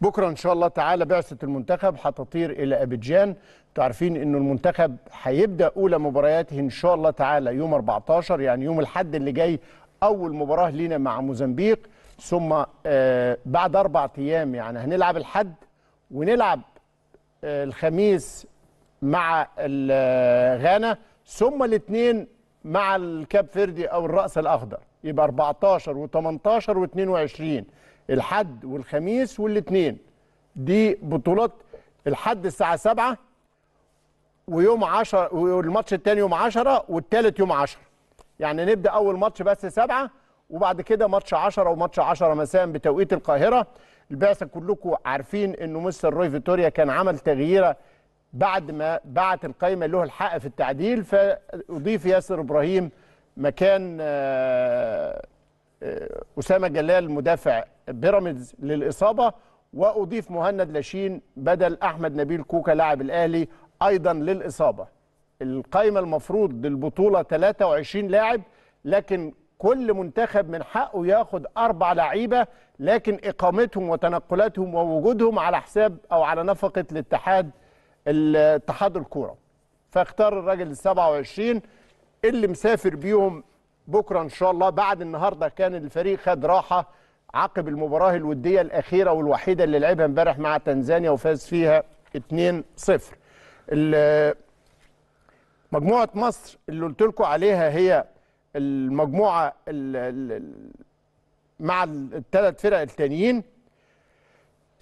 بكره ان شاء الله تعالى بعثه المنتخب هتطير الى ابيجان تعرفين انه المنتخب هيبدا اولى مبارياته ان شاء الله تعالى يوم 14 يعني يوم الاحد اللي جاي اول مباراه لينا مع موزمبيق ثم آه بعد اربع ايام يعني هنلعب الحد ونلعب آه الخميس مع غانا ثم الاثنين مع الكاب فيردي او الراس الاخضر يبقى 14 و18 و22 الحد والخميس والاثنين دي بطولات الحد الساعه 7 ويوم 10 والماتش الثاني يوم 10 والثالث يوم 10 يعني نبدا اول ماتش بس 7 وبعد كده ماتش 10 وماتش 10 مساء بتوقيت القاهره البعثه كلكم عارفين انه مستر روي فيتوريا كان عمل تغييره بعد ما بعت القايمه له الحق في التعديل فاضيف ياسر ابراهيم مكان آه، آه، اسامه جلال مدافع بيراميدز للاصابه واضيف مهند لاشين بدل احمد نبيل كوكا لاعب الاهلي ايضا للاصابه القائمه المفروض للبطوله 23 لاعب لكن كل منتخب من حقه ياخد اربع لعيبه لكن اقامتهم وتنقلاتهم ووجودهم على حساب او على نفقه الاتحاد اتحاد الكوره فاختار الراجل ال 27 اللي مسافر بيهم بكره ان شاء الله بعد النهارده كان الفريق خد راحه عقب المباراه الوديه الاخيره والوحيده اللي لعبها امبارح مع تنزانيا وفاز فيها 2-0 مجموعه مصر اللي قلت لكم عليها هي المجموعه مع الثلاث فرق التانيين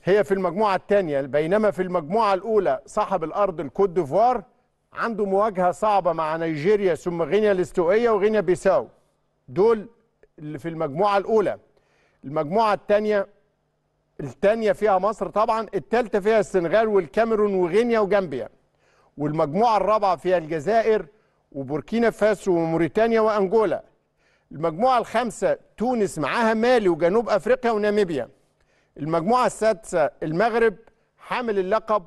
هي في المجموعه الثانيه بينما في المجموعه الاولى صاحب الارض الكوت ديفوار عنده مواجهه صعبه مع نيجيريا ثم غينيا الاستوائيه وغينيا بيساو دول اللي في المجموعه الاولى المجموعه الثانيه الثانيه فيها مصر طبعا الثالثه فيها السنغال والكاميرون وغينيا وجامبيا والمجموعه الرابعه فيها الجزائر وبوركينا فاسو وموريتانيا وانجولا المجموعه الخامسه تونس معاها مالي وجنوب افريقيا وناميبيا المجموعه السادسه المغرب حامل اللقب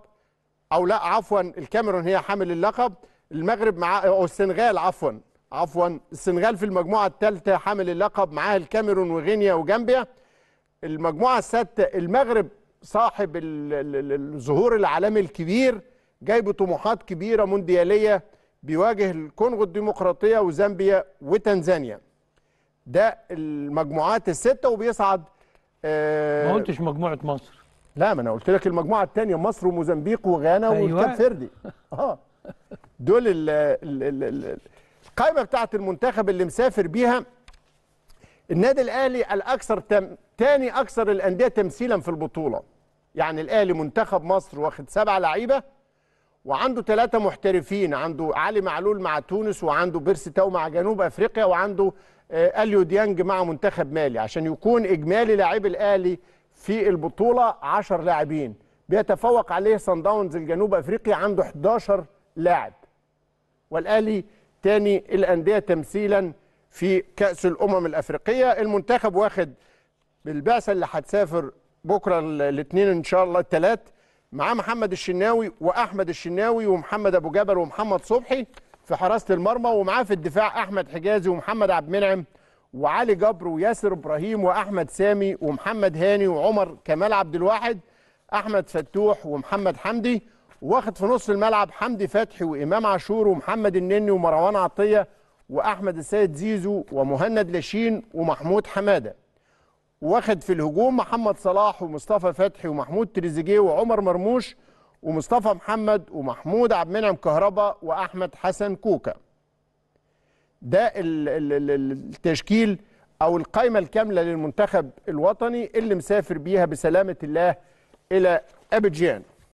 او لا عفوا الكاميرون هي حامل اللقب المغرب مع او السنغال عفوا عفوا السنغال في المجموعه الثالثه حامل اللقب معاه الكاميرون وغينيا وجامبيا المجموعه السادسه المغرب صاحب الظهور العالمي الكبير جاي بطموحات كبيره موندياليه بيواجه الكونغو الديمقراطيه وزامبيا وتنزانيا ده المجموعات السته وبيصعد آه ما قلتش مجموعه مصر لا ما انا قلت لك المجموعه الثانيه مصر وموزمبيق وغانا أيوة. والكاب فيردي اه دول ال القائمه بتاعه المنتخب اللي مسافر بيها النادي الاهلي الاكثر تم تاني اكثر الانديه تمثيلا في البطوله يعني الاهلي منتخب مصر واخد سبعه لعيبه وعنده ثلاثه محترفين عنده علي معلول مع تونس وعنده بيرسي تاو مع جنوب افريقيا وعنده آه، اليو ديانج مع منتخب مالي عشان يكون اجمالي لاعب الاهلي في البطوله 10 لاعبين بيتفوق عليه صن داونز الجنوب افريقي عنده 11 لاعب والاهلي الثاني الأندية تمثيلا في كأس الأمم الأفريقية المنتخب واخد بالبعثة اللي هتسافر بكرة الاثنين إن شاء الله الثلاث معاه محمد الشناوي وأحمد الشناوي ومحمد أبو جبل ومحمد صبحي في حراسة المرمى ومعاه في الدفاع أحمد حجازي ومحمد عبد المنعم وعلي جبر وياسر إبراهيم وأحمد سامي ومحمد هاني وعمر كمال عبد الواحد أحمد فتوح ومحمد حمدي واخد في نص الملعب حمدي فتحي وامام عاشور ومحمد النني ومروان عطيه واحمد السيد زيزو ومهند لاشين ومحمود حماده واخد في الهجوم محمد صلاح ومصطفى فتحي ومحمود تريزيجيه وعمر مرموش ومصطفى محمد ومحمود عبد المنعم كهربا واحمد حسن كوكا ده التشكيل او القائمه الكامله للمنتخب الوطني اللي مسافر بيها بسلامه الله الى ابيجان